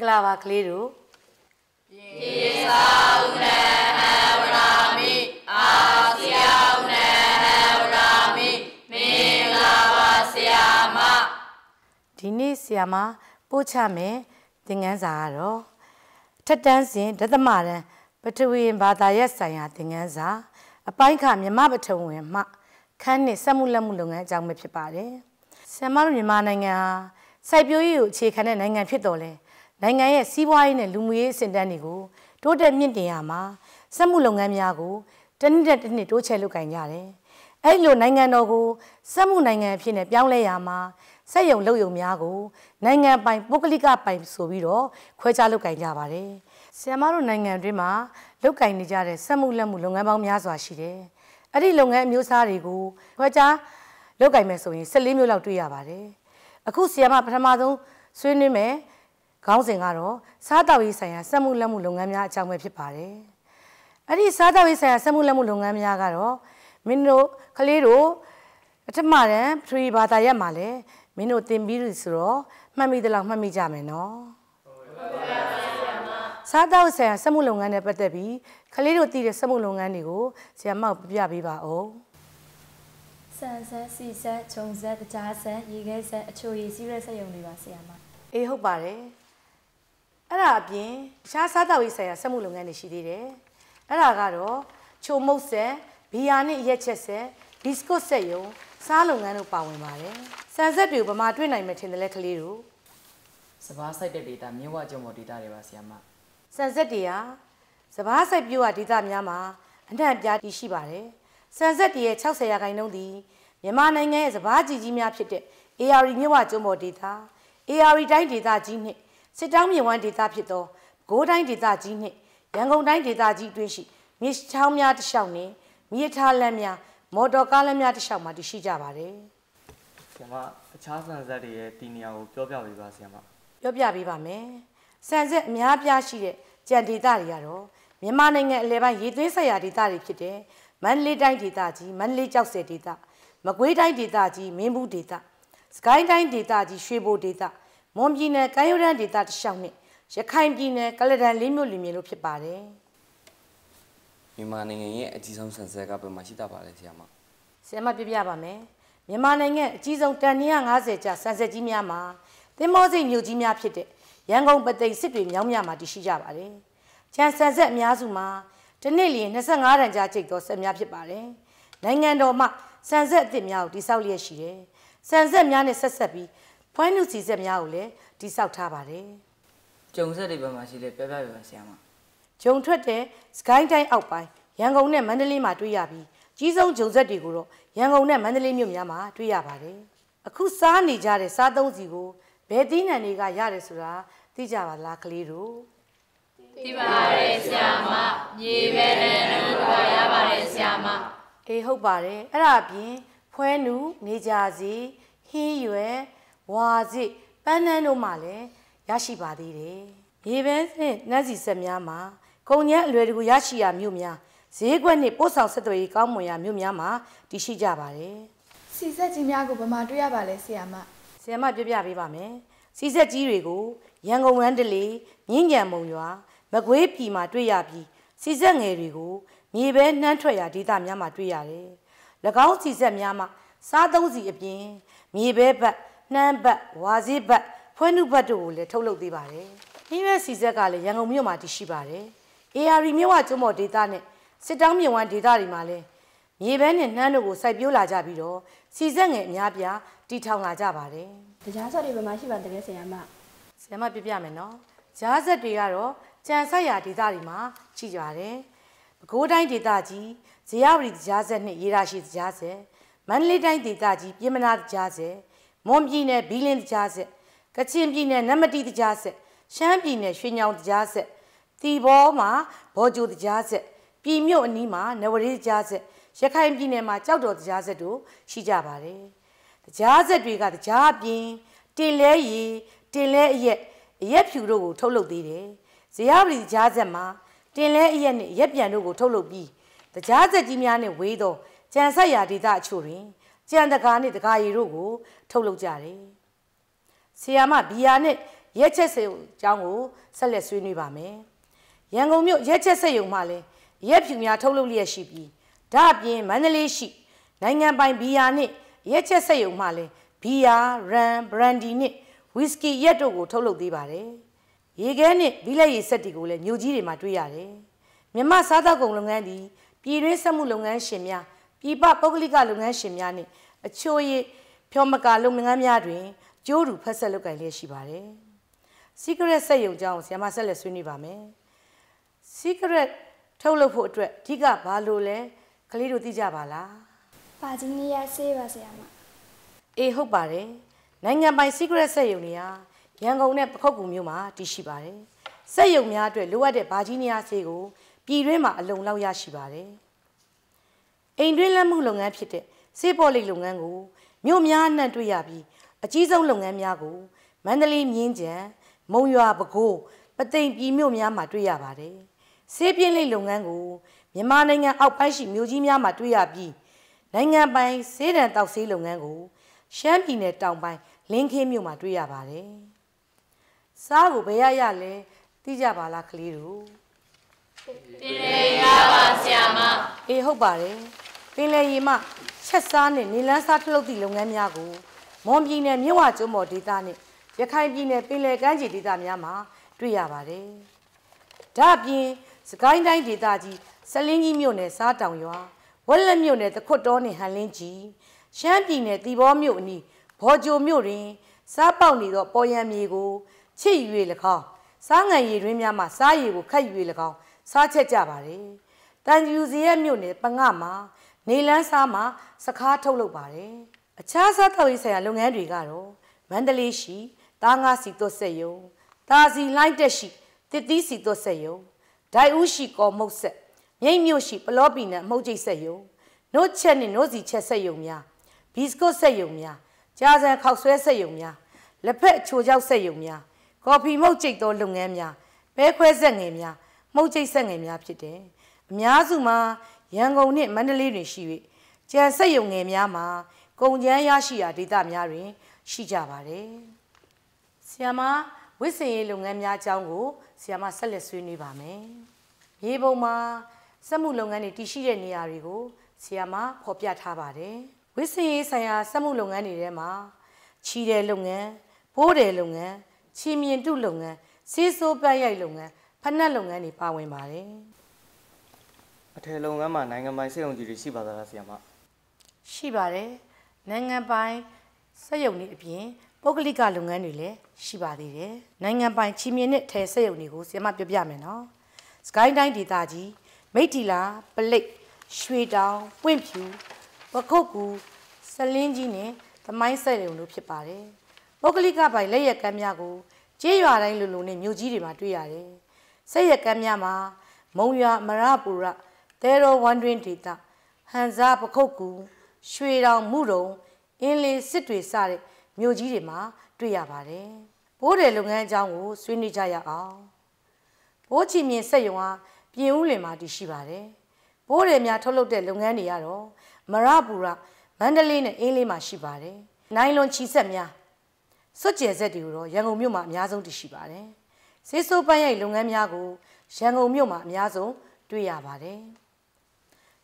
္ဂလာပါကလေးတို့ယေသာဥနဟဝရာမိအာစီယဥနဟဝရာမိမင်္ဂလာပါဆရာမဒီနေ့ဆရာမပို့ချမယ်သင်ခန်းစာကတော့ထက်တန်းစဉ်ဒသမရန်ပထဝီဘာသာရပ်ဆိုင်ရာသင်ခန်းစာအပိုင်းခမြမပထဝင်မှခန်းနှစ်စက်မှုလက်မှုလုပ်ငန်းအကြောင်းပဲဖြစ်ပါတယ်ဆရာမတို့မြန်မာနိုင်ငံဟာစိုက်ပျိုးရေးကိုအခြေခံတဲ့နိုင်ငံဖြစ်တော်လဲ။နိုင်ငံရဲ့စီးပွားရေးနဲ့လူမှုရေးအဆင့်တန်းတွေကိုတိုးတက်မြင့်တင်ရမှာစက်မှုလုပ်ငန်းများကိုတနည်းတစ်နှစ်တိုးချဲ့လုပ်ကိုင်ကြတယ်။အဲ့လိုနိုင်ငံတော်ကိုစက်မှုနိုင်ငံအဖြစ်နဲ့ပြောင်းလဲရမှာစက်ရုံလုပ်ရုံများကိုနိုင်ငံပိုင်ပုဂ္ဂလိကပိုင်ဆိုပြီးတော့ခွဲခြားလုပ်ကိုင်ကြပါတယ်။ဆီယမတို့နိုင်ငံတွင်းမှာလုပ်ကိုင်နေကြတဲ့စက်မှုလက်မှုလုပ်ငန်းပေါင်းများစွာရှိတယ်။အဲ့ဒီလုပ်ငန်းအမျိုးအစားတွေကိုခွဲခြားလုပ်ကိုင်မယ်ဆိုရင်14မျိုးလောက်တွေ့ရပါတယ်။အခုဆီယမပထမဆုံးဆွေးနွေးမယ်။ခေါင်းစဉ်ကတော့စားတောက်ရေးဆိုင်ရာစက်မှုလက်မှုလုပ်ငန်းများအကြောင်းပဲဖြစ်ပါတယ်။အဲ့ဒီစားတောက်ရေးဆိုင်ရာစက်မှုလက်မှုလုပ်ငန်းများကတော့မင်းတို့ကလေးတို့ပထမတန်းဖရီဘာသာရက်မှာလဲမင်းတို့တင်ပြီးပြီဆိုတော့မှတ်မိသလောက်မှတ်မိကြမယ်နော်။စားတောက်ဆိုင်ရာစက်မှုလုပ်ငန်းနဲ့ပတ်သက်ပြီးကလေးတို့တည်တဲ့စက်မှုလုပ်ငန်းတွေကိုဆရာမောက်ပြပြပေးပါဦး။ဆန်ဆန်စီဆန်ဂျုံဆန်တကြားဆန်ရေခဲဆန်အချိုရည်စီးရဲဆက်ယုံတွေပါဆရာမ။အေးဟုတ်ပါတယ်။အဲ့ဒါအပြင်တခြားစားတောက်ရေးဆိုင်ရာစက်မှုလုပ်ငန်းတွေရှိသေးတယ်အဲ့ဒါကတော့ချိုမုတ်ဆက်ဘီယာနဲ့ရက်ချက်ဆက်ဘီစကွတ်ဆက်ယုံစားလုပ်ငန်းတို့ပါဝင်ပါတယ်ဆန်ဆက်တွေကိုဗမာတွေ့နိုင်မယ်ထင်တယ်လဲကလေးတို့စဘာစိုက်တဲ့ဒေတာမြင်းဝကြုံပေါ်ဒေတာတွေပါဆရာမဆန်ဆက်တွေဟာစဘာစိုက်ပြို့ဟာဒေတာများမှာအနှံ့အပြားတည်ရှိပါတယ်ဆန်ဆက်တွေရဲ့60ရာခိုင်နှုန်းသည်မြန်မာနိုင်ငံရဲ့စဘာကြီးကြီးများဖြစ်တဲ့ AR မြစ်ဝကျွန်းပေါ်ဒေတာ AR တိုင်းဒေတာကြီးနှင့်စစ်တောင်းမြဝန်းဒေသဖြစ်သောကိုးတိုင်းဒေသကြီးနှင့်ရန်ကုန်တိုင်းဒေသကြီးအတွင်းရှိမြစ်ချောင်းများတစ်လျှောက်နှင့်မြေထားလမ်းများမော်တော်ကားလမ်းများတစ်လျှောက်မှာတရှိကြပါတယ်။ဆရာမအခြားဆန်ဆက်တွေရဲ့တည်နေရာကိုပြောပြပေးပါဆရာမ။ပြောပြပေးပါမယ်။ဆန်ဆက်အများပြားရှိတဲ့ကြံဒေသတွေကတော့မြန်မာနိုင်ငံအလဲပိုင်းရေသွေးဆက်ရာဒေသတွေဖြစ်တဲ့မန္တလေးတိုင်းဒေသကြီးမန္တလေးကျောက်ဆယ်ဒေသမကွေးတိုင်းဒေသကြီးမင်းဘူးဒေသစကိုင်းတိုင်းဒေသကြီးရွှေဘိုဒေသမွန်ပြည်နယ်ကမ်းရိုးတန်းဒေသတစ်လျှောက်နဲ့ရခိုင်ပြည်နယ်ကလဒန်လေးမြို့လူမျိုးလို့ဖြစ်ပါတယ်မြန်မာနိုင်ငံရဲ့အကြီးဆုံးဆန်ဆဲကဘယ်မှာရှိတာပါလဲဆရာမဆရာမပြပြပါမယ်မြန်မာနိုင်ငံအကြီးဆုံးတန်150ကျဆန်ဆက်ကြီးများမှာသင်္ဘောစိတ်မြို့ကြီးများဖြစ်တဲ့ရန်ကုန်ပသိမ်စစ်တွေမြောင်းမြမှာတည်ရှိကြပါတယ်။ကျန်ဆန်ဆက်အများစုမှာတနေ့လျင်25တန်ကြာကျိတ်သောဆက်များဖြစ်ပါတယ်။နိုင်ငံတော်မှဆန်ဆက်အသစ်များကိုတိစောက်လျက်ရှိတယ်။ဆန်ဆက်များနဲ့ဆက်ဆက်ပြီးဖွိုင်းနုစီဆက်များကိုလည်းတိစောက်ထားပါတယ်ကျုံဆက်တွေဘက်မှာရှိတဲ့ပြပြပြပါဆရာမဂျုံထွက်တဲ့စကိုင်းတိုင်းအောက်ပိုင်းရန်ကုန်နဲ့မန္တလေးမှာတွေ့ရပြီးကြီးဆုံးဂျုံဆက်တွေကိုတော့ရန်ကုန်နဲ့မန္တလေးမြို့များမှာတွေ့ရပါတယ်အခုစားနေကြတဲ့စားသုံးစီကိုဘယ်သီးနှံတွေကရတယ်ဆိုတာသိကြပါလားကလေးတို့သိပါရဲ့ဆရာမမြေပဲနဲ့တို့ပါရပါတယ်ဆရာမအေးဟုတ်ပါတယ်အဲ့ဒါအပြင် ဖွဲနူနေကြစီဟင်းရွယ်ဝါစစ်ပန်းနန်းတို့မှလည်းရရှိပါသေးတယ်။ရေပန်းနှင့်နှက်စီဆက်များမှာကုန်ညက်အလွယ်တကူရရှိရာမြို့များဈေးကွက်နှင့်ပို့ဆောင်ဆက်သွယ်ရေးကောင်းမွန်ရာမြို့များမှာတည်ရှိကြပါတယ်။စီဆက်ကြီးများကိုဗမာတွေ့ရပါလဲဆရာမ။ဆရာမပြပြပေးပါမယ်။စီဆက်ကြီးတွေကိုရန်ကုန်ဝန်းတလေမြင်းကြံမုံရွာမကွေးပြည်မှာတွေ့ရပြီးစီဆက်ငယ်တွေကိုမြေပဲနှမ်းထွက်ရာဒေသများမှာတွေ့ရတယ်။၎င်းစီဆက်များမှာစားသုံးစီအပြင်မြေပဲဘက်နှမ်းဘတ်ဝါစီဘတ်ဖွဲနုဘတ်တို့ကိုလည်းထုတ်လုပ်သေးပါတယ်။နှင်းရွက်စီဆက်ကလည်းရန်ကုန်မြို့မှာတည်ရှိပါတယ်။ AR မြဝကျွမော်ဒေသနဲ့စစ်တောင်းမြဝန်းဒေသတွေမှာလည်းမြေပဲနဲ့နှမ်းတို့ကိုစိုက်ပျိုးလာကြပြီးတော့စီဆက်ငယ်အများပြားတီထောင်လာကြပါတယ်။တရားဆက်တွေဘယ်မှာရှိပါတကယ်ဆရာမ။ဆရာမပြပြမယ်နော်။ကြားဆက်တွေကတော့ကြံဆက်ရာဒေသတွေမှာရှိကြတယ်။ပဲခူးတိုင်းဒေသကြီးဇေယဝရီကြားဆက်နဲ့ရေရာရှိကြားဆက်မန္တလေးတိုင်းဒေသကြီးပြင်မနာကြားဆက်မွန်ပြည်နယ်ဘီလင်းတကြားဆက်ကချင်ပြည်နယ်နမတီတကြားဆက်ရှမ်းပြည်နယ်ရွှေညောင်တကြားဆက်တီဘောမှာဘော်ဂျိုတကြားဆက်ပြည်မြို့အနီးမှာနဝရီတကြားဆက်ရခိုင်ပြည်နယ်မှာကြောက်တော်တကြားဆက်တို့ရှိကြပါတယ်။တကြားဆက်တွေကတကြားအပြင်တင်လဲရီတင်လဲအရက်အရက်ဖြူတို့ကိုထုတ်လုပ်သေးတယ်။ဇေယျပတိတကြားဆက်မှာတင်လဲအရက်နဲ့ရက်ပြန်တို့ကိုထုတ်လုပ်ပြီးတကြားဆက်ကြီးများနဲ့ဝေးသောကြံဆက်ရာဒေသအချို့တွင်ကြံတကာနဲ့တကာရီတို့ကို ထုတ်လုပ်ကြတယ်။ဆီယာမဘီယာနဲ့ရက်ချက်စေအကြောင်းကိုဆက်လက်ဆွေးနွေးပါမယ်။ရန်ကုန်မြို့ရက်ချက်စေယုံမှာလည်းရက်ဖြူများထုတ်လုပ်လျက်ရှိပြီးဒါအပြင်မန္တလေးရှိနိုင်ငံပိုင်ဘီယာနဲ့ရက်ချက်စေယုံမှာလည်းဘီယာ၊ရန်၊ဘရန်ဒီနဲ့ဝီစကီရက်တို့ကိုထုတ်လုပ်သေးပါတယ်။ရေခဲနဲ့ဘီလက်ရည်ဆက်တွေကိုလည်းမြို့ကြီးတွေမှာတွေ့ရတယ်။မြမစားသောက်ကုန်လုပ်ငန်းသည်ပြည်တွင်းစက်မှုလုပ်ငန်းရှင်များပြည်ပပုဂ္ဂလိကလုပ်ငန်းရှင်များနှင့်အချို့၏ဖြောမကာလုပ်ငန်းများတွင်ကြိုးတူဖက်ဆက်လုပ်ကိုင်လျက်ရှိပါတယ်။ secret စက်ယုံကြောင်းဆရာမဆက်လက်ဆွေးနွေးပါမယ်။ secret ထုတ်လုပ်ဖို့အတွက်အဓိကဘာလို့လဲကလေးတို့သိကြပါလား။ပါဂျီနီယာဆေးပါဆရာမ။အေးဟုတ်ပါတယ်။နိုင်ငံပိုင် secret စက်ယုံတွေဟာရန်ကုန်နဲ့ပခုတ်ကူမြို့မှာတည်ရှိပါတယ်။စက်ယုံများအတွက်လိုအပ်တဲ့ဗာဂျီနီယာဆေးကိုပြည်တွင်းမှာအလုံလောက်ရရှိပါတယ်။အိမ်တွင်းလက်မှုလုပ်ငန်းဖြစ်တဲ့စေပေါ်လိပ်လုပ်ငန်းကိုမြို့များနှံ့တွေ့ရပြီးအကြီးဆုံးလုပ်ငန်းများကိုမန္တလေးမြင်းကြံမုံရွာပဲခူးပသိမ်ပြည်မြို့များမှာတွေ့ရပါတယ်။စေပြင်းလိပ်လုပ်ငန်းကိုမြန်မာနိုင်ငံအောက်ပိုင်းရှိမြို့ကြီးများမှာတွေ့ရပြီးနိုင်ငံပိုင်စေတံတောက်ဆေးလုပ်ငန်းကို ရှမ်းပြည်နယ်တောင်ပိုင်းလင်းခင်းမြို့မှာတွေ့ရပါတယ်။စားကိုဘယ်ရရလဲသိကြပါလားကလေးတို့။တင်ရပါဆရာမ။အေးဟုတ်ပါတယ်။င်လယ်ရေမှချက်စားနှင့်နေလန်းစားထုတ်လုပ်သည့်လုပ်ငန်းများကိုမွန်ပြည်နယ်မြဝကျွန်းမော်ဒေသနှင့်ရခိုင်ပြည်နယ်ပင်လယ်ကမ်းခြေဒေသများမှာတွေ့ရပါတယ်။ဒါ့အပြင်စကိုင်းတိုင်းဒေသကြီးဆလင်းကြီးမြို့နယ်စားတောင်ရွာဝက်လက်မြို့နယ်တခွတ်တော်နှင့်ဟန်လင်းကြီးရှမ်းပြည်နယ်တီဘောမြို့အနီးဘော်ဂျိုမြို့တွင် စားပေါက်နေသော ပေါ်ရံမြေကိုချစ်၍၎င်းစားငံရည်တွင်များမှ စားရည်ကိုခတ်၍၎င်းစားချက်ကြပါတယ်။တန်ကျူစီရဲ့မြို့နယ်ပင့မှာနေလန်းစားမှာစကားထုတ်လုပ်ပါတယ်အခြားစားတောက်ရေးဆိုင်ရာလုပ်ငန်းတွေကတော့မန္တလေးရှိတားငါစီသွတ်ဆက်ယုံတာစီလှိုက်တက်ရှိတစ်သီးစီသွတ်ဆက်ယုံဒိုင်ဦးရှိကော်မုတ်ဆက်မြိတ်မြို့ရှိပလောပီနံမှုတ်ကျိတ်ဆက်ယုံနို့ချက်နဲ့နို့စီချက်ဆက်ယုံများဘီစကွတ်ဆက်ယုံများကြာစံခောက်ဆွဲဆက်ယုံများလက်ဖက်ချိုချောက်ဆက်ယုံများကော်ဖီမှုတ်ကျိတ်သောလုပ်ငန်းများပဲခွဲဆက်ငယ်များမှုတ်ကျိတ်ဆက်ငယ်များဖြစ်တယ်အများစုမှာရန်ကုန်နှင့်မန္တလေးတွင်ရှိ၍ကြံဆက်ယုံငယ်များမှာကုန်ကျန်းရရှိရာဒေသများတွင်ရှိကြပါတယ်။ဆီယမဝစ်စင်ရေးလုပ်ငန်းများအကြောင်းကိုဆီယမဆက်လက်ဆွေးနွေးပါမယ်။မြေပုံမှာစက်မှုလုပ်ငန်းတွေတည်ရှိတဲ့နေရာတွေကိုဆီယမဖော်ပြထားပါတယ်။ဝစ်စင်ရေးဆိုင်ရာစက်မှုလုပ်ငန်းတွေထဲမှာချီတယ်လုပ်ငန်း၊ပိုးတယ်လုပ်ငန်း၊ချီမြင်တုလုပ်ငန်း၊စီးဆိုးပတ်ရိုက်လုပ်ငန်းဖနက်လုပ်ငန်းတွေပါဝင်ပါတယ်။အထည်လုပ်ငန်းမှာနိုင်ငံပိုင်စက်ရုံကြီးတွေရှိပါသလားဆရာမရှိပါတယ်နိုင်ငံပိုင်စက်ရုံတွေအပြင်ပုဂ္ဂလိကလုပ်ငန်းတွေလည်းရှိပါသေးတယ်နိုင်ငံပိုင်ချီမြင့်နဲ့ထည်စက်ရုံတွေကိုဆရာမပြောပြမယ်နော်စကိုင်းတိုင်းဒေသကြီး မိတ်တီလာ ပလိတ်ရွှေတောင်ပွင့်ဖြူပခုတ်ကူဆလင်းကြီးနဲ့သမိုင်းစက်ရုံတို့ဖြစ်ပါတယ်ပုဂ္ဂလိကပိုင်လက်ရကမ်းများကိုကျေးရွာတိုင်းလူလူနဲ့မြို့ကြီးတွေမှာတွေ့ရတယ်စက်ရကမ်းများမှာ မုံရွာမရပူရသေတော်ဝန်တွင်ဒေတာဟန်စာပခုတ်ကူရွှေတောင်မှုတုံအင်းလေးစစ်တွေစတဲ့မြို့ကြီးတွေမှာတွေ့ရပါတယ်။ဘိုးတယ်လုပ်ငန်းအကြောင်းကိုဆွေးနွေးကြရအောင်။ဘိုးချီမြင်ဆက်ယုံဟာပြင်ဦးလင်မှာတည်ရှိပါတယ်။ဘိုးတယ်များထုတ်လုပ်တဲ့လုပ်ငန်းတွေကတော့မရပူရမန္တလေးနဲ့အင်းလေးမှာရှိပါတယ်။နိုင်လွန်ချီဆက်များစွတ်ကျယ်ဆက်တွေကိုတော့ရန်ကုန်မြို့မှာအများဆုံးတည်ရှိပါတယ်။ဈေးဆိုးပန်းရိုက်လုပ်ငန်းများကိုရန်ကုန်မြို့မှာအများဆုံးတွေ့ရပါတယ်။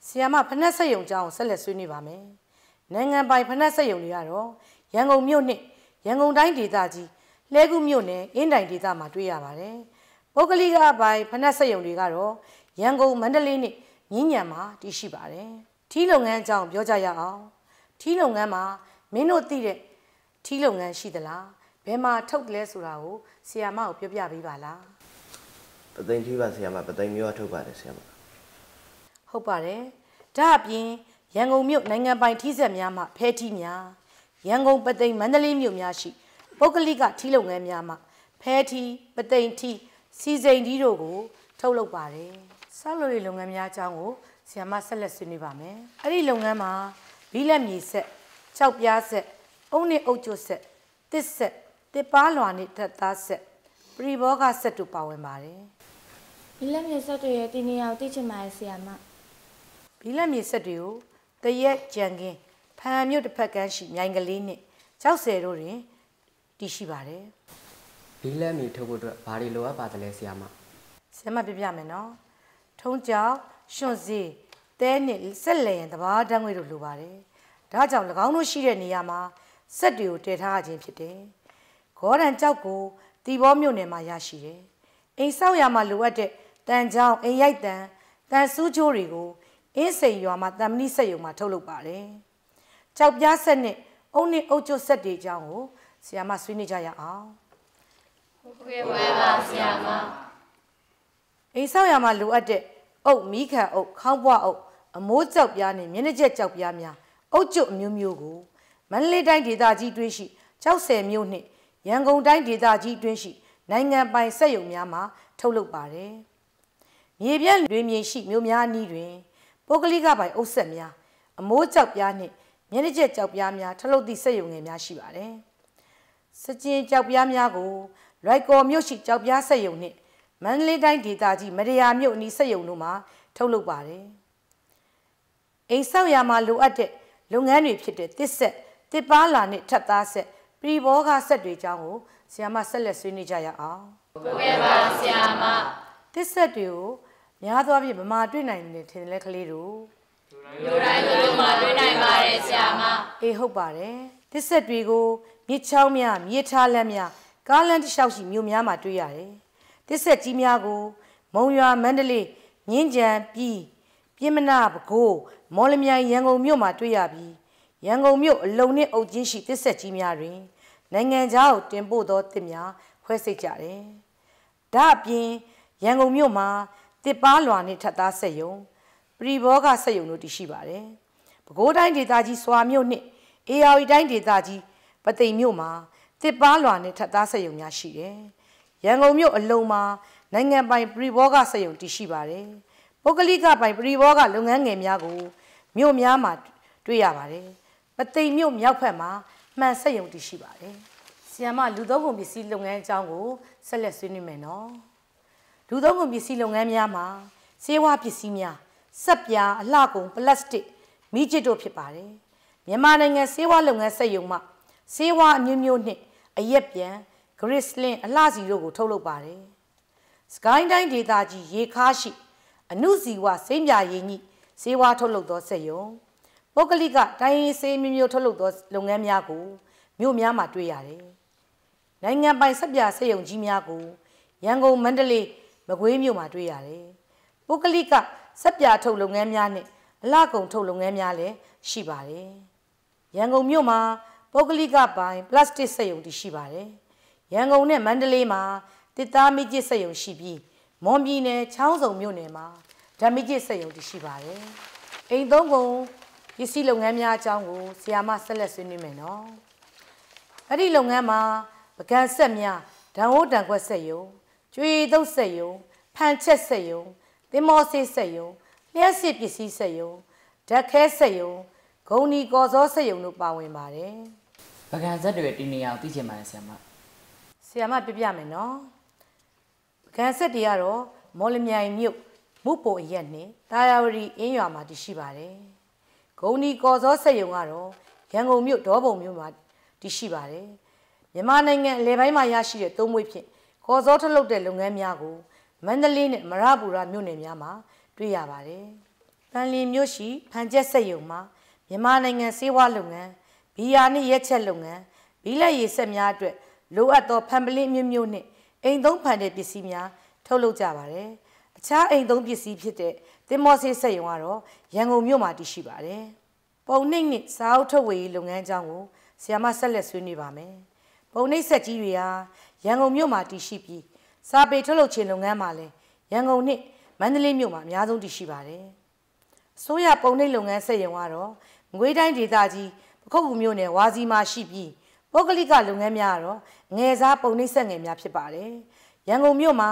ဆီယာမဖနက်ဆက်ယုံကြောင်းဆက်လက်ဆွေးနွေးပါမယ်။နိုင်ငံပိုင်ဖနက်ဆက်ယုံတွေကတော့ရန်ကုန်မြို့နဲ့ရန်ကုန်တိုင်းဒေသကြီးလှဲကူးမြို့နယ်အင်းတိုင်ဒေသမှာတွေ့ရပါတယ်။ပုဂ္ဂလိကပိုင်ဖနက်ဆက်ယုံတွေကတော့ရန်ကုန်မန္တလေးနဲ့မြင်းညံမှာတည်ရှိပါတယ်။ထီးလုပ်ငန်းအကြောင်းပြောကြရအောင်။ထီးလုပ်ငန်းမှာမင်းတို့သိတဲ့ထီးလုပ်ငန်းရှိသလား။ဘယ်မှာထုတ်လဲဆိုတာကိုဆီယာမကိုပြောပြပေးပါလား။ပသိမ်ထီးပါဆီယာမပသိမ်မျိုးကထုတ်ပါတယ်ဆီယာမ။ဟုတ်ပါတယ်ဒါအပြင်ရန်ကုန်မြို့နိုင်ငံပိုင်ထီးဆက်များမှဖဲထီးများရန်ကုန်ပသိမ်မန္တလေးမြို့များရှိပုဂ္ဂလိကထီးလုပ်ငန်းများမှဖဲထီးပသိမ်ထီးစီစိန်ထီးတို့ကိုထုတ်လုပ်ပါတယ်ဆောက်လုပ်ရေးလုပ်ငန်းများအကြောင်းကိုဆီယမဆက်လက်ဆွေးနွေးပါမယ်အဲ့ဒီလုပ်ငန်းမှာဘီလက်မြေဆက်၊၆ပြားဆက်၊အုံနဲ့အုတ်ကျုပ်ဆက်၊တစ်ဆက်၊တစ်ပါးလွာနဲ့ဓာတ်သားဆက်ပရိဘောဂဆက်တို့ပါဝင်ပါတယ်ဘီလက်မြေဆက်တွေရဲ့တင်နေအောင်သိချင်ပါတယ်ဆီယမဒီလက်မြေဆက်တွေကိုတရက်ကြံကင်းဖန်မြို့တစ်ဖက်ကမ်းရှိမြိုင်ကလေးနဲ့ကျောက်ဆယ်တို့တွင်တည်ရှိပါတယ်ဒီလက်မြေထုတ်ဖို့အတွက်ဘာတွေလိုအပ်ပါသလဲဆရာမဆရာမပြပြမယ်နော်ထုံးကြောင်ရွှွန့်စီတဲနဲ့ဆက်လျင်တဘာဓာတ်ငွေတို့လိုပါတယ်ဒါကြောင့်၎င်းတို့ရှိတဲ့နေရာမှာစက်တွေကိုတည်ထားခြင်းဖြစ်တယ်ဂေါ်ဒန်ကြောက်ကိုတီဘောမြို့နယ်မှာရရှိတယ်အိမ်ဆောက်ရမှာလိုအပ်တဲ့တန်ကြောင်အိမ်ရိုက်တန်တန်စူးချိုးတွေကိုအင်းစိန်ရွာမှာတမဏိဆက်ယုံမှာထုတ်လုပ်ပါတယ်။ကြောက်ပြားဆက်နဲ့အုံနဲ့အုတ်ကျွတ်ဆက်တွေအကြောင်းကိုဆရာမဆွေးနွေးကြရအောင်။ဟုတ်ကဲ့ပါဆရာမ။အိမ်ဆောက်ရမှာလိုအပ်တဲ့အုတ်မီးခံအုတ်ခေါင်းပွားအုတ်အမိုးကြောက်ပြားနဲ့မျက်နှာကျက်ကြောက်ပြားများအုတ်ကျွတ်အမျိုးမျိုးကိုမန္တလေးတိုင်းဒေသကြီးတွင်းရှိကြောက်ဆယ်မြို့နှင့်ရန်ကုန်တိုင်းဒေသကြီးတွင်းရှိ နိုင်ငံပိုင်စက်ရုံများမှာထုတ်လုပ်ပါတယ်။မြေပြန့်လွင်မြေရှိမြို့များအနီးတွင်ပုဂ္ဂလိကပိုင်အုပ်ဆက်များအမိုးကြောက်ပြားနှင့်မျက်နှာကျက်ကြောက်ပြားများထထုတ်သည့်စက်ရုံငယ်များရှိပါတယ်။စကြင်ကြောက်ပြားများကိုရိုက်ကော်မြို့ရှိကြောက်ပြားစက်ရုံနှင့်မန္တလေးတိုင်းဒေသကြီးမရယာမြို့အနီးစက်ရုံတို့မှာထုတ်လုပ်ပါတယ်။အိမ်ဆောက်ရာမှာလိုအပ်တဲ့လုပ်ငန်းတွေဖြစ်တဲ့တစ်ဆက်တစ်ပါလာနှင့်ထပ်သားဆက်ပရိဘောဂဆက်တွေအကြောင်းကိုဆရာမဆက်လက်ဆွေးနွေးကြရအောင်။ဟုတ်ကဲ့ပါဆရာမတစ်ဆက်တွေကိုများသောအားဖြင့်ဗမာတွေ့နိုင်တယ်ထင်တယ်လေကလေးတို့လူတိုင်းလူတိုင်းမှာတွေ့နိုင်ပါတယ်ဆရာမအေးဟုတ်ပါတယ်တစ္ဆက်တွေကိုမြစ်ချောင်းများမြေထားလက်များကားလမ်းတစ်လျှောက်ရှိမြို့များမှာတွေ့ရတယ်တစ္ဆက်ကြီးများကို မုံရွာမန္တလေးမြင်းကြံပြည်ပြင်မနာပဲခူးမော်လမြိုင်ရန်ကုန်မြို့မှာတွေ့ရပြီးရန်ကုန်မြို့အလုံနှင့်အုပ်ချင်းရှိတစ္ဆက်ကြီးများတွင်နိုင်ငံခြားကိုတင်ပို့သောသစ်များဖွဲ့စိတ်ကြတယ်ဒါအပြင်ရန်ကုန်မြို့မှာတစ်ပါလွာနှင့်ထပ်သားဆက်ယုံပရိဘောဂဆက်ယုံတို့တည်ရှိပါတယ်။ပဲခူးတိုင်းဒေသကြီးစွာမြို့နှင့်အေယာဝတီတိုင်းဒေသကြီးပသိမ်မြို့မှာတစ်ပါလွာနှင့်ထပ်သားဆက်ယုံများရှိတယ်။ရန်ကုန်မြို့အလုံမှာနိုင်ငံပိုင်ပရိဘောဂဆက်ယုံတည်ရှိပါတယ်။ပုဂ္ဂလိကပိုင်ပရိဘောဂလုပ်ငန်းငယ်များကိုမြို့များမှာတွေ့ရပါတယ်။ပသိမ်မြို့မြောက်ဘက်မှာမှန်ဆက်ယုံတည်ရှိပါတယ်။ဆီယမလူသုံးကုန်ပစ္စည်းလုပ်ငန်းအကြောင်းကိုဆက်လက်ဆွေးနွေးမယ်နော်။လူသုံးကုန်ပစ္စည်းလုပ်ငန်းများမှာဆေးဝါးပစ္စည်းများစက်ပြာအလှကုန်ပလတ်စတစ်မိကျစ်တို့ဖြစ်ပါတယ်မြန်မာနိုင်ငံဆေးဝါးလုပ်ငန်းစက်ရုံမှဆေးဝါးအမျိုးမျိုးနှင့်အရက်ပြန်ဂရစ်လင်အလှစီတို့ကိုထုတ်လုပ်ပါတယ်စကိုင်းတိုင်းဒေသကြီးရေခါရှိအမှုစီဝစိမ့်ပြရည်ညိဈေးဝါထုတ်လုပ်သောစက်ရုံပုဂ္ဂလိကတိုင်းရင်းစေးမျိုးမျိုးထုတ်လုပ်သောလုပ်ငန်းများကိုမြို့များမှာတွေ့ရတယ်။နိုင်ငံပိုင်ဆက်ပြစက်ရုံကြီးများကိုရန်ကုန်မန္တလေးမကွေးမြို့မှာတွေ့ရတယ်။ပုဂ္ဂလိကစက်ပြာထုတ်လုပ်ငန်းများနဲ့အလကုံထုတ်လုပ်ငန်းများလည်းရှိပါတယ်။ရန်ကုန်မြို့မှာပုဂ္ဂလိကပိုင်ပလတ်စတစ်စက်ရုံတရှိပါတယ်။ရန်ကုန်နဲ့မန္တလေးမှာတစ်သားမိကျစ်စက်ရုံရှိပြီးမွန်ပြည်နယ်ချောင်းစုံမြို့နယ်မှာဓာမိကျစ်စက်ရုံတရှိပါတယ်။အိမ်သုံးကုန်ပစ္စည်းလုပ်ငန်းများအကြောင်းကိုဆရာမဆက်လက်ဆွေးနွေးမယ်နော်။အဲ့ဒီလုပ်ငန်းမှာပကံဆက်များဓာတ်ဟိုးတန်ခွက်ဆက်ယုံကျွေတုတ်ဆက်ယုံဖန်ချက်ဆက်ယုံသင်မောဆေးဆက်ယုံလျှက်စစ်ပစ္စည်းဆက်ယုံဓာတ်ခဲဆက်ယုံဂုံဒီကော်စောဆက်ယုံတို့ပါဝင်ပါတယ်ပကံဇက်တွေဒီနေရာကိုသိချင်ပါတယ်ဆရာမဆရာမပြပြမယ်နော်ပကံဇက်တွေကတော့မော်လမြိုင်မြို့မုတ်ပုံအရက်နဲ့တာယာဝတီအင်းရွာမှာတရှိပါတယ်ဂုံဒီကော်စောဆက်ယုံကတော့ရန်ကုန်မြို့ဒေါပုံမြို့မှာတရှိပါတယ်မြန်မာနိုင်ငံအလဲပိုင်းမှာရရှိတဲ့သုံးမွေးဖြင့်ဟော်စောထုတ်လုပ်တဲ့လုပ်ငန်းများကိုမန္တလေးနဲ့မရပူရမြို့နယ်များမှာတွေ့ရပါတယ်။ပန်လီမြို့ရှိဖန်ကျက်စက်ရုံမှာမြန်မာနိုင်ငံစေဝါလုပ်ငန်း၊ဘီယာနှင့်ရက်ချက်လုပ်ငန်း၊ဘီလက်ရည်ဆက်များအတွက်လိုအပ်သောဖန်ပလင်းမျိုးမျိုးနှင့်အိမ်သုံးဖန်တဲ့ပစ္စည်းများထုတ်လုပ်ကြပါတယ်။အခြားအိမ်သုံးပစ္စည်းဖြစ်တဲ့တင်မောဆေးစက်ရုံကတော့ရန်ကုန်မြို့မှာတည်ရှိပါတယ်။ပုံနှိမ့်နှင့်စာအုပ်ထုတ်ဝေရေးလုပ်ငန်းအကြောင်းကိုဆရာမဆက်လက်ဆွေးနွေးပါမယ်။ပုံနှိမ့်ဆက်ကြီးတွေဟာရန်ကုန်မြို့မှာတည်ရှိပြီးစာပေထုတ်လုပ်ခြင်းလုပ်ငန်းမှာလည်းရန်ကုန်နဲ့မန္တလေးမြို့မှာအများဆုံးတည်ရှိပါတယ်။ဆိုးရပုံနှိပ်လုပ်ငန်းဆက်ရုံကတော့ငွေတိုင်းဒေသကြီးပခုတ်ကူမြို့နယ်ဝါစီမှာရှိပြီးပုဂ္ဂလိကလုပ်ငန်းများကတော့ငယ်စားပုံနှိပ်ဆက်ငယ်များဖြစ်ပါတယ်။ရန်ကုန်မြို့မှာ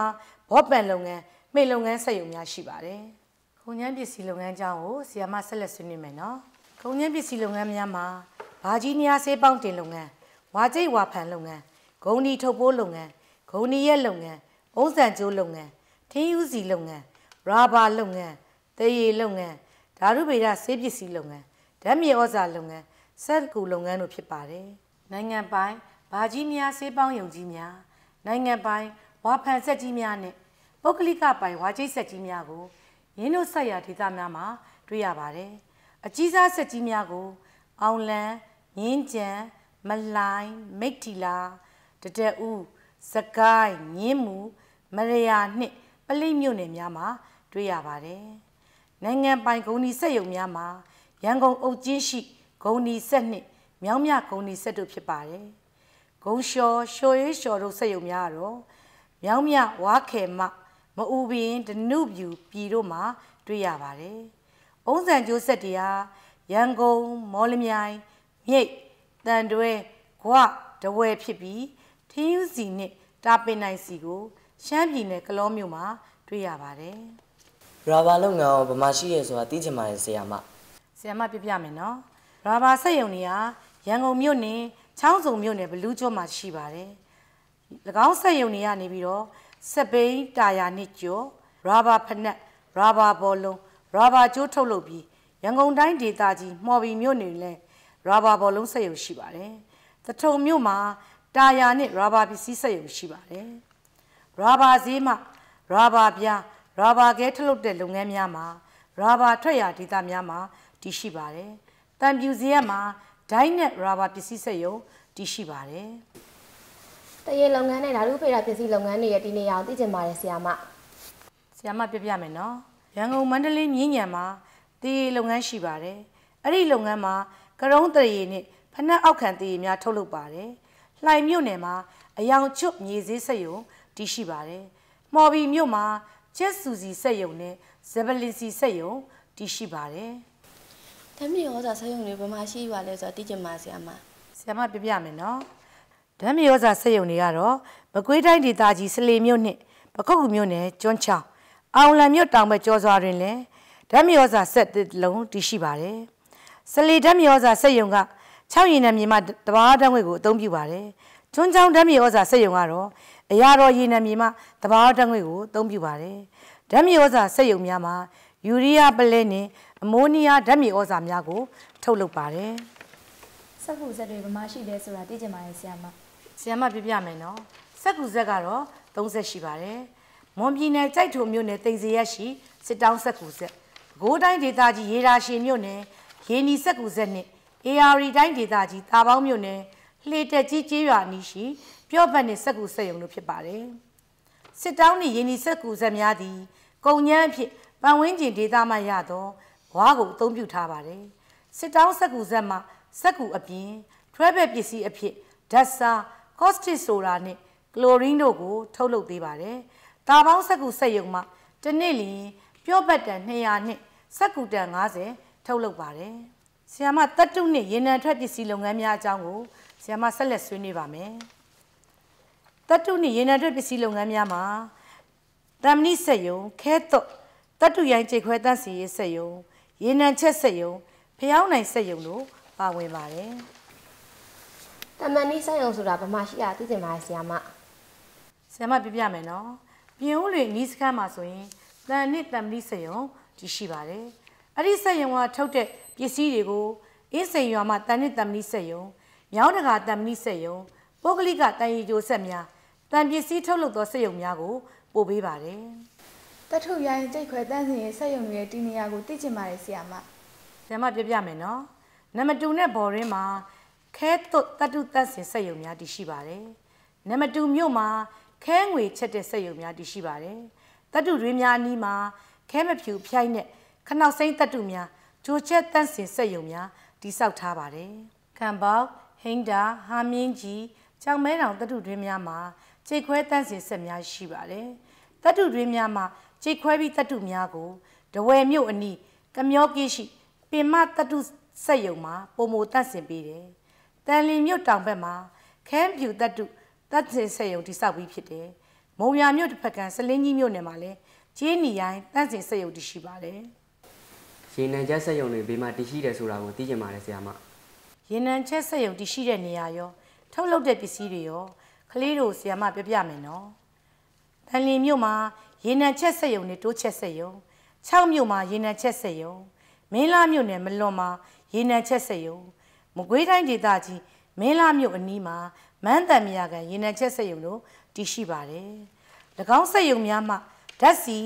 ဘော့ပန်လုပ်ငန်းမိတ်လုပ်ငန်းဆက်ရုံများရှိပါတယ်။ခုံညံပစ္စည်းလုပ်ငန်းကြောင်းကိုဆီယာမဆက်လက်ဆွေးနွေးမယ်နော်။ခုံညံပစ္စည်းလုပ်ငန်းများမှာဘာကြီးနီယာဆေးပေါင်းတင်လုပ်ငန်းဝါကျိတ်ဝါဖန်လုပ်ငန်းဂုံဒီထုတ်ပိုးလုပ်ငန်းဂုံဒီရက်လုပ်ငန်းအုံးဆန်ကျိုးလုပ်ငန်းထင်းယူစီလုပ်ငန်းရာဘာလုပ်ငန်းသေရီလုပ်ငန်းဓာတုဗေဒဆေးပစ္စည်းလုပ်ငန်းဓာတ်မြေဩဇာလုပ်ငန်းစက်ကူလုပ်ငန်းတို့ဖြစ်ပါတယ်နိုင်ငံပိုင်ဗာကြီးများဆေးပေါင်းယုံကြီးများနိုင်ငံပိုင်ဝါဖန်ဆက်ကြီးများနဲ့ပုဂ္ဂလိကပိုင်ဝါကျိတ်ဆက်ကြီးများကိုရင်းတို့ဆက်ရဒေသများမှာတွေ့ရပါတယ်အကြီးစားဆက်ကြီးများကို အောင်လံငင်းကြံမလိုင်းမိတ်တီလာတတက်ဦးစကိုင်းညင်းမူမရယာနှင့် ပလိမြို့နယ်များမှာ တွေ့ရပါတယ်နိုင်ငံပိုင်ဂုံဒီဆက်ယုံများမှာရန်ကုန်အုပ်ကြီးရှိဂုံဒီဆက်နှင့်မြောင်းမြဂုံဒီဆက်တို့ဖြစ်ပါတယ်ဂုံလျှော်လျှော်ရွှေလျှော်တို့ဆက်ယုံများကတော့မြောင်းမြဝါခဲမမအူပင်ဒနုပြူပြည်တို့မှာတွေ့ရပါတယ်အုံးစံကျိုးဆက်တရားရန်ကုန်မော်လမြိုင်မြိတ်တန်တွဲဂွဒဝဲဖြစ်ပြီးထင်းယူစီနှင့်တာပင်နိုင်စီကိုရှမ်းပြည်နယ်ကလောမြို့မှာတွေ့ရပါတယ်။ရာဘာလုပ်ငန်းကိုဗမာရှိရဲဆိုတာသိချင်ပါတယ်ဆရာမ။ဆရာမပြပြမယ်နော်။ရာဘာစက်ရုံတွေကရန်ကုန်မြို့နယ်ချောင်းစုံမြို့နယ်ဘလူးကျွန်းမှာရှိပါတယ်။၎င်းစက်ရုံတွေကနေပြီးတော့စပိန်တာယာနစ်ကျော်ရာဘာဖနက်ရာဘာဘောလုံးရာဘာကျိုးထုတ်လုပ်ပြီးရန်ကုန်တိုင်းဒေသကြီးမော်ဘီမြို့နယ်လဲရာဘာဘောလုံးစက်ရုံရှိပါတယ်။သထုံမြို့မှာတာယာနဲ့ရာဘာပစ္စည်းစက်ရုံရှိပါတယ်။ရာဘာဈေးမှာရာဘာပြားရာဘာကဲထုတ်လုပ်တဲ့လုပ်ငန်းများမှာရာဘာထွက်ရာဒေသများမှာတည်ရှိပါတယ်။တံပြူစရက်မှာဒိုင်းနဲ့ရာဘာပစ္စည်းစက်ရုံတည်ရှိပါတယ်။တရေလုပ်ငန်းနဲ့ဓာတုဖေရာပစ္စည်းလုပ်ငန်းတွေရဲ့ဒီနေရာကိုသိချင်ပါတယ်ဆရာမ။ဆရာမပြပြမယ်နော်။ရန်ကုန်မန္တလေးမြင်းညံမှာတရေလုပ်ငန်းရှိပါတယ်။အဲ့ဒီလုပ်ငန်းမှာကရုံးတရေနဲ့ဖနက်အောက်ခံတရေများထုတ်လုပ်ပါတယ်။လှိုင်မြို့နယ်မှာအယောင်ချွတ်မြေဈေးစက်ရုံတည်ရှိပါတယ်။မော်ဘီမြို့မှာချက်စုစီစက်ရုံနဲ့ဇဗလင်စီစက်ရုံတည်ရှိပါတယ်။ဓမ္မယောဇာစက်ရုံတွေဘယ်မှာရှိပါလဲဆိုတော့သိချင်ပါဆရာမ။ဆရာမပြပြမယ်နော်။ဓမ္မယောဇာစက်ရုံတွေကတော့မကွေးတိုင်းဒေသကြီးစလေမြို့နဲ့ပခုတ်ကူမြို့နယ်ကျွန်းချောင်းအောင်လံမြို့တောင်ဘက်ကျော်စွာတွင်လည်းဓမ္မယောဇာစက်တစ်လုံးတည်ရှိပါတယ်။စလေဓမ္မယောဇာစက်ရုံက6ရေနံမြေမှတဘာဓာတ်ငွေကိုအသုံးပြုပါတယ်။ကျွန်းချောင်းဓာတ်မြေဩဇာစက်ရုံကတော့အရာတော်ရေနံမြေမှတဘာဓာတ်ငွေကိုအသုံးပြုပါတယ်။ဓာတ်မြေဩဇာစက်ရုံများမှာယူရီးယားပလဲနဲ့အမိုနီးယားဓာတ်မြေဩဇာများကို ထုတ်လုပ်ပါတယ်။စက္ကူဇက်တွေဘမရှိလဲဆိုတာသိကြပါရဲ့ဆရာမ။ဆရာမပြပြမယ်နော်။စက္ကူဇက်ကတော့30ရှိပါတယ်။မွန်ပြည်နယ်ကြိုက်ထုံမြို့နယ်တင်စရက်ရှိစစ်တောင်းစက္ကူဇက်၊ဂိုးတိုင်းဒေသကြီးရေရာရှင်မြို့နယ်ရေနီစက္ကူဇက်နဲ့ AR တိုင်းဒေသကြီးတာပေါင်းမြို့နယ်လှေတက်ကြီးကျေးရွာနီးရှိပြော့ဘက်နှင့်စက်ကူစက်ရုံတို့ဖြစ်ပါတယ်။စစ်တောင်းနှင့်ရင်းနှီးစက်ကူစက်များသည်ကုံညမ်းအဖြစ်ပတ်ဝန်းကျင်ဒေသမှရသောဘွားကိုအသုံးပြုထားပါတယ်။စစ်တောင်းစက်ကူစက်မှာစက်ကူအပြင်ထွဲဘက်ပစ္စည်းအဖြစ်ဓာတ်စာကော့စတစ်ဆိုတာနဲ့ကလိုရင်းတို့ကိုထုတ်လုပ်သေးပါတယ်။တာပေါင်းစက်ကူစက်ရုံမှာတစ်နေ့လျင်ပြော့ဘက်တန်200နဲ့စက်ကူတန်50ထုတ်လုပ်ပါတယ်။ဆီယမတတ်တုနှင့်ရေနံထွက်ပစ္စည်းလုပ်ငန်းများအကြောင်းကိုဆီယမဆက်လက်ဆွေးနွေးပါမယ်။တတ်တုနှင့်ရေနံထွက်ပစ္စည်းလုပ်ငန်းများမှာတမ်မဏိစက်ယုံခဲတော့တတ်တုရိုင်းကြိတ်ခွဲတန့်စီရေးစက်ယုံရေနံချက်စက်ယုံဖျောင်းနိုင်စက်ယုံတို့ပါဝင်ပါတယ်။တမ်မဏိစက်ယုံဆိုတာဗမာရှိတာသိတင်ပါဆီယမ။ဆီယမပြပြမယ်နော်။ပြင်ဦးလွင် နီးစခန်းမှာဆိုရင်တန်နှစ်တမ်မဏိစက်ယုံဒီရှိပါတယ်။အဲ့ဒီစက်ယုံကထုတ်တဲ့ပစ္စည်းတွေကိုအင်းစိန်ရွာမှတန်နစ်တမဏိဆက်ယုံမြောင်းတကာတမဏိဆက်ယုံပုဂ္ဂလိကတန်ရီဂျိုဆက်များတန်ပစ္စည်းထုတ်လုပ်သောဆက်ယုံများကိုပို့ပေးပါတယ်တထုရိုင်းကြိတ်ခွဲတန်းစင်ရဲ့ဆက်ယုံရဲ့တီနေရာကိုသိချင်ပါတယ်ဆရာမဆရာမပြပြမယ်နော်နံပါတ်2နဲ့ဘော်ရင်းမှာခဲသွတ်တတုတတ်စင်ဆက်ယုံများတည်ရှိပါတယ်နံပါတ်2မြို့မှာခဲငွေချက်တဲ့ဆက်ယုံများတည်ရှိပါတယ်တတုတွင်များအနီးမှာခဲမဖြူဖြိုင်းတဲ့ခနောက်စိမ့်တတုများဂျိုချက်တန့်စင်စက်ယုံများတိစောက်ထားပါတယ်။ခံပေါက်ဟိန်းတာဟာမင်းကြီးကြောင်မဲတောင်တတုတွင်များမှာကြေခွဲတန့်စင်စက်များရှိပါတယ်။တတုတွင်များမှာကြေခွဲပြီးတတုများကိုတဝယ်မြို့အနီးကမျောကိရှိ ပင်မတတုစက်ယုံမှာပုံမတန့်စင်ပေးတယ်။တန်လင်မြို့တောင်ဘက်မှာခဲပြူတတုတန့်စင်စက်ယုံတိစောက်ပြီးဖြစ်တယ်။မုံရမြို့တစ်ဖက်ကစလင်းကြီးမြို့နယ်မှာလည်းဂျင်းနီရိုင်းတန့်စင်စက်ယုံတရှိပါတယ်။ရေနံချက်ဆက်ယုံတွေဘေးမှာတည်ရှိတယ်ဆိုတာကိုသိချင်ပါတယ်ဆရာမရေနံချက်ဆက်ယုံတည်ရှိတဲ့နေရာရောထုတ်လုပ်တဲ့ပစ္စည်းတွေရောကလေးတို့ဆရာမပြောပြမယ်နော်တန်လင်းမြို့မှာရေနံချက်ဆက်ယုံတွေတိုးချက်ဆက်ယုံချောက်မြို့မှာရေနံချက်ဆက်ယုံမင်းလားမြို့နယ်မလွန်မှာရေနံချက်ဆက်ယုံမကွေးတိုင်းဒေသကြီးမင်းလားမြို့အနီးမှာမန်းတန်မြာကန်ရေနံချက်ဆက်ယုံတို့တည်ရှိပါတယ်၎င်းဆက်ယုံများမှာဓာတ်စီ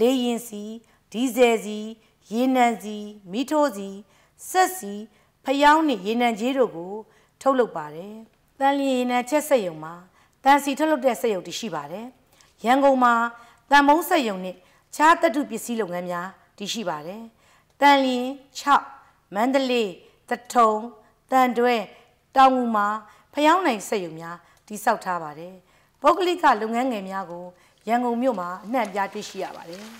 လေရင်စီဒီဇယ်စီရေနံစီမီးထိုးစီဆက်စီဖျောင်းနဲ့ရေနံကြီးတို့ကို ထုတ်လုပ်ပါတယ်။တန်လျင်ရေနံချက်စက်ရုံမှာတန်စီထုတ်လုပ်တဲ့စက်ရုံတရှိပါတယ်။ရန်ကုန်မှာတန်မုံစက်ရုံနဲ့ခြားတတုပစ္စည်းလုပ်ငန်းများတရှိပါတယ်။တန်လျင်6မန္တလေးတထုံတန်တွဲတောင်ငူမှာဖျောင်းနိုင်စက်ရုံများတိစောက်ထားပါတယ်။ပုဂ္ဂလိကလုပ်ငန်းငယ်များကိုရန်ကုန်မြို့မှာအနှံ့အပြားတွေ့ရှိရပါတယ်။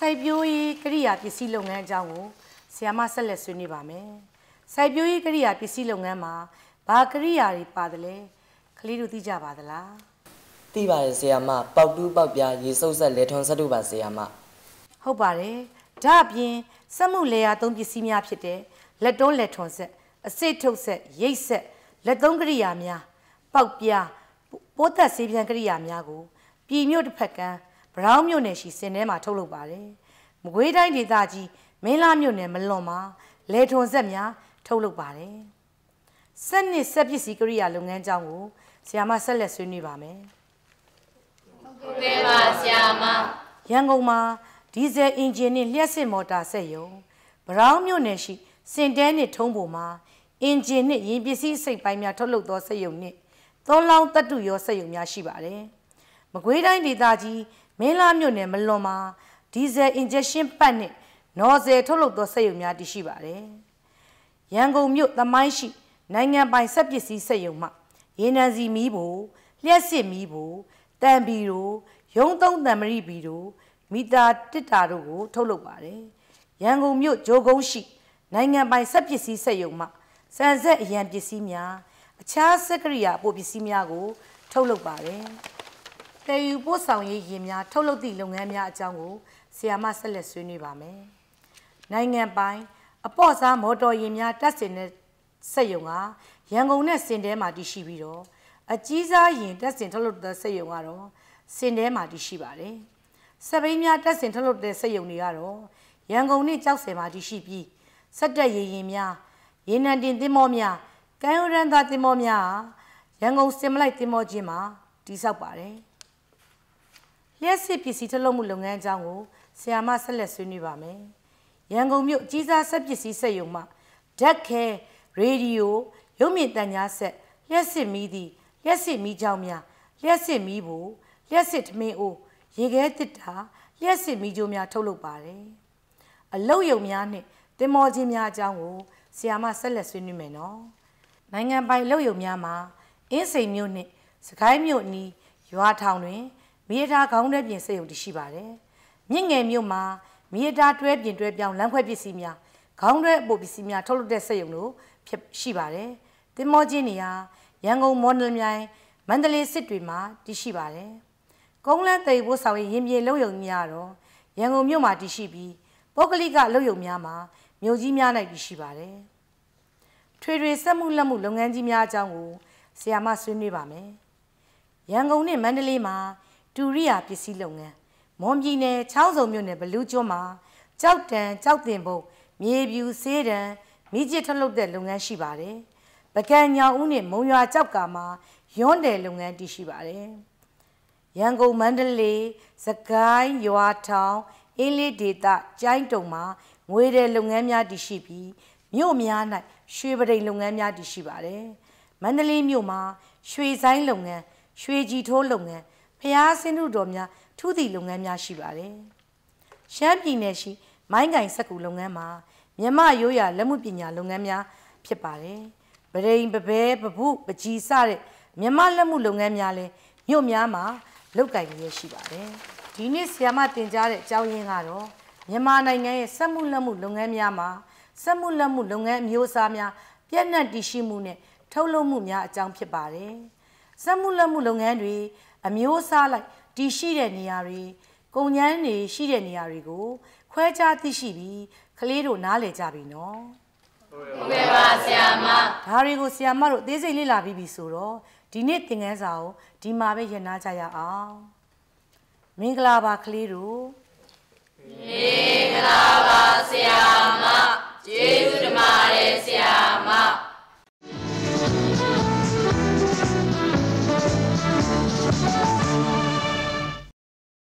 စိုက်ပျိုးရေးကရိယာပစ္စည်းလုပ်ငန်းအကြောင်းကိုဆရာမဆက်လက်ဆွေးနွေးပါမယ်။စိုက်ပျိုးရေးကရိယာပစ္စည်းလုပ်ငန်းမှာဘာကရိယာတွေပါတယ်လဲ။ကလေးတို့သိကြပါသလား။သိပါတယ်ဆရာမ။ပေါက်တူးပေါက်ပြားရေစုပ်ဆက်လဲထွန်ဆက်တို့ပါဆရာမ။ဟုတ်ပါတယ်။ဒါအပြင်စက်မှုလေယာသုံးပစ္စည်းများဖြစ်တဲ့လက်တွန်းလက်ထွန်ဆက်အစိတ်ထုတ်ဆက်ရိတ်ဆက်လက်သုံးကရိယာများပေါက်ပြားပိုးသက်ဆေးပြန်ကရိယာများကိုပြည်မြို့တစ်ဖက်ကမ်းဗရောင်းမြို့နယ်ရှိစင်ထဲမှာထုတ်လုပ်ပါတယ်။မကွေးတိုင်းဒေသကြီးမင်းလားမြို့နယ်မလွန်မှာလေထုံဆက်များ ထုတ်လုပ်ပါတယ်။စက်နှစ်စက်ပစ္စည်းကရိယာလုပ်ငန်းကြောင်းကိုဆရာမဆက်လက်ဆွေးနွေးပါမယ်။ဟုတ်ကဲ့ပါဆရာမ။ရန်ကုန်မှာဒီဇယ်အင်ဂျင်နဲ့လျှက်စစ်မော်တာဆက်ယုံဗရောင်းမြို့နယ်ရှိစင်တဲနှင့်ထုံးပေါ်မှာအင်ဂျင်နှင့်ရင်ပစ္စည်းစိတ်ပိုင်းများထုတ်လုပ်သောစက်ယုံနှင့်သွန်လောင်းတတုရောစက်ယုံများရှိပါတယ်။မကွေးတိုင်းဒေသကြီးမင်းလားမြို့နယ်မလွန်မှာဒီဇယ် injection ပတ်နဲ့နော်ဇယ်ထုတ်လုပ်သောစက်ရုံများတည်ရှိပါတယ်။ရန်ကုန်မြို့သမိုင်းရှိ နိုင်ငံပိုင်စက်ပစ္စည်းစက်ရုံမှရေနံစီမီးဘိုလျှက်စစ်မီးဘိုတံပီတို့ရုံသုံးတံမရီပီတို့မီတာတစ်တာတို့ကိုထုတ်လုပ်ပါတယ်။ရန်ကုန်မြို့ဂျိုကုန်းရှိနိုင်ငံပိုင်စက်ပစ္စည်းစက်ရုံမှစံဆက်အရန်ပစ္စည်းများအခြားစက်ကရိယာပို့ပစ္စည်းများကို ထုတ်လုပ်ပါတယ်။တည်ယူပို့ဆောင်ရေးယင်များထုတ်လုပ်သည့်လုပ်ငန်းများအကြောင်းကိုဆီယာမဆက်လက်ဆွေးနွေးပါမယ်။နိုင်ငံပိုင်အပေါ့စားမော်တော်ယာဉ်များတပ်ဆင်တဲ့စက်ရုံကရန်ကုန်နဲ့စင်တဲမှာတည်ရှိပြီးတော့အကြီးစားယာဉ်တပ်ဆင်ထုတ်လုပ်တဲ့စက်ရုံကတော့စင်တဲမှာတည်ရှိပါတယ်။စပိန်များတပ်ဆင်ထုတ်လုပ်တဲ့စက်ရုံတွေကတော့ရန်ကုန်နဲ့ကြောက်စင်မှာတည်ရှိပြီးစက်တက်ယာဉ်များရေနံတင်သင်းမောများကမ်းရိုးတန်းသားသင်းမောများရန်ကုန်စင်မလိုက်သင်းမောချင်းမှာတည်ဆောက်ပါတယ်။လျှက်စစ်ပစ္စည်းထုတ်လုပ်မှုလုပ်ငန်းအကြောင်းကိုဆရာမဆက်လက်ဆွေးနွေးပါမယ်။ရန်ကုန်မြို့ကြီးစားဆက်ပစ္စည်းစက်ရုံမှဓာတ်ခဲရေဒီယိုရုပ်မြင်သံကြားဆက်လျှက်စစ်မီးသည်လျှက်စစ်မီးကြောင်းများလျှက်စစ်မီးဘူလျှက်စစ်ထမင်းအိုးရေခဲတစ်တာလျှက်စစ်မီးကြိုးများထုတ်လုပ်ပါတယ်။အလုတ်ယုံများနှင့်တင်မောချင်းများအကြောင်းကိုဆရာမဆက်လက်ဆွေးနွေးမယ်နော်။နိုင်ငံပိုင်အလုတ်ယုံများမှာအင်းစိန်မြို့နှင့်စကိုင်းမြို့နီးရွာထောင်တွင်မိရထားခေါင်းထဲပြင်စက်ရုံတရှိပါတယ်။မြင့်ငယ်မြို့မှာမိရထားတွဲပြင်တွဲပြောင်းလမ်းခွဲပစ္စည်းများခေါင်းတွဲအပိုပစ္စည်းများထုတ်လုပ်တဲ့စက်ရုံတို့ဖြစ်ရှိပါတယ်။တင်မောချင်းနေရာရန်ကုန်မော်ဒယ်မြိုင်မန္တလေးစစ်တွေမှာတရှိပါတယ်။ကုန်းလန်းတည်ဖို့ဆောင်ရင်ရင်ပြေလုံယုံများတော့ရန်ကုန်မြို့မှာတရှိပြီးပုဂ္ဂလိကလုံယုံများမှာမြို့ကြီးများ၌တရှိပါတယ်။ထွေထွေဆက်မှုလက်မှုလုပ်ငန်းကြီးများအကြောင်းကိုဆရာမဆွေးနွေးပါမယ်။ရန်ကုန်နဲ့မန္တလေးမှာဒူရိယာပစ္စည်းလုပ်ငန်းမွန်ပြည်နယ်ချောင်းစုံမြို့နယ်ဘလူးကျွန်းမှာကြောက်တန်ကြောက်တင်ဖို့မြေပြူဆေးတံမိကျစ်ထုတ်လုပ်တဲ့လုပ်ငန်းရှိပါတယ်။ပကံညောင်ဦးနဲ့မုံရွာကြောက်ကာမှာရွံ့တယ်လုပ်ငန်းတည်ရှိပါတယ်။ရန်ကုန်မန္တလေးစကိုင်းရွာထောင်အင်းလေးဒေသကျိုင်းတုံမှာငွေတယ်လုပ်ငန်းများတည်ရှိပြီးမြို့များ၌ရွှေပရိန်လုပ်ငန်းများတည်ရှိပါတယ်။မန္တလေးမြို့မှာရွှေဆိုင်လုပ်ငန်းရွှေကြည်ထိုးလုပ်ငန်းရာဆင်းတုတော်များထူးသည့်လုပ်ငန်းများရှိပါတယ်။ရှမ်းပြည်နယ်ရှိ မိုင်းကင် စက်ကူလုပ်ငန်းမှာမြမရိုးရာလက်မှုပညာလုပ်ငန်းများဖြစ်ပါတယ်။ဗရိန်ပပဲပပုပကြီးစတဲ့မြမလက်မှုလုပ်ငန်းများလည်းမြို့များမှာလုပ်ကင်ရရှိပါတယ်။ဒီနေ့ဆီယာမတင်ကြားတဲ့အကြောင်းရင်းကတော့မြန်မာနိုင်ငံရဲ့စက်မှုလက်မှုလုပ်ငန်းများမှာစက်မှုလက်မှုလုပ်ငန်းအမျိုးအစားများပြည့်နှက်တည်ရှိမှုနဲ့ထုတ်လုပ်မှုများအကြောင်းဖြစ်ပါတယ်။စက်မှုလက်မှုလုပ်ငန်းတွေအမျိုးအစားလိုက်တည်ရှိတဲ့နေရာတွေကုန်ညမ်းတွေရှိတဲ့နေရာတွေကို ခွဲခြားသိရှိပြီးကလေးတို့နားလည်ကြပြီနော်ဟုတ်ကဲ့ပါဆရာမဒါတွေကိုဆရာမတို့အသေးစိတ်လေ့လာပြီးပြီဆိုတော့ဒီနေ့သင်ခန်းစာကိုဒီမှာပဲရနာကြရအောင်မင်္ဂလာပါကလေးတို့မင်္ဂလာပါဆရာမကျေးဇူးတင်ပါတယ်